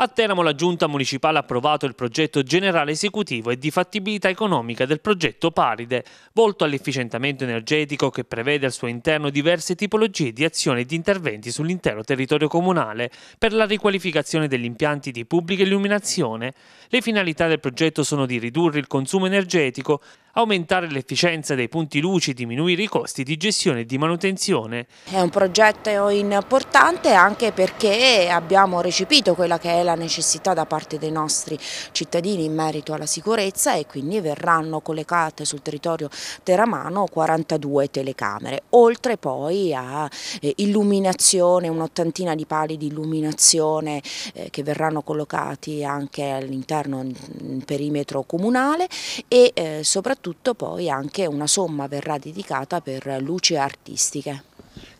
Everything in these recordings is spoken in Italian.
A Teramo la Giunta Municipale ha approvato il progetto generale esecutivo e di fattibilità economica del progetto Paride, volto all'efficientamento energetico che prevede al suo interno diverse tipologie di azioni e di interventi sull'intero territorio comunale per la riqualificazione degli impianti di pubblica illuminazione. Le finalità del progetto sono di ridurre il consumo energetico, aumentare l'efficienza dei punti luci, diminuire i costi di gestione e di manutenzione. È un progetto importante anche perché abbiamo recepito quella che è la necessità da parte dei nostri cittadini in merito alla sicurezza e quindi verranno collocate sul territorio teramano 42 telecamere, oltre poi a eh, illuminazione, un'ottantina di pali di illuminazione eh, che verranno collocati anche all'interno del perimetro comunale e eh, soprattutto soprattutto poi anche una somma verrà dedicata per luci artistiche.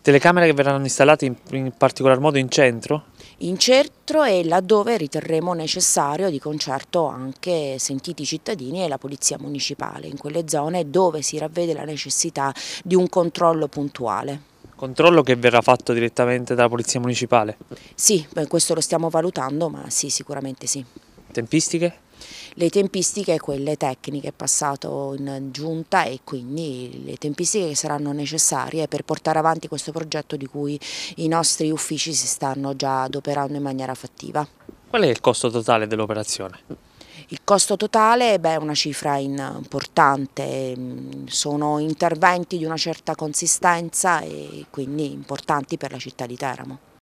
Telecamere che verranno installate in, in particolar modo in centro? In centro e laddove riterremo necessario di concerto anche sentiti i cittadini e la polizia municipale, in quelle zone dove si ravvede la necessità di un controllo puntuale. Controllo che verrà fatto direttamente dalla Polizia Municipale? Sì, questo lo stiamo valutando, ma sì, sicuramente sì. Tempistiche? Le tempistiche, quelle tecniche, è passato in giunta e quindi le tempistiche che saranno necessarie per portare avanti questo progetto di cui i nostri uffici si stanno già adoperando in maniera fattiva. Qual è il costo totale dell'operazione? Il costo totale beh, è una cifra importante, sono interventi di una certa consistenza e quindi importanti per la città di Teramo.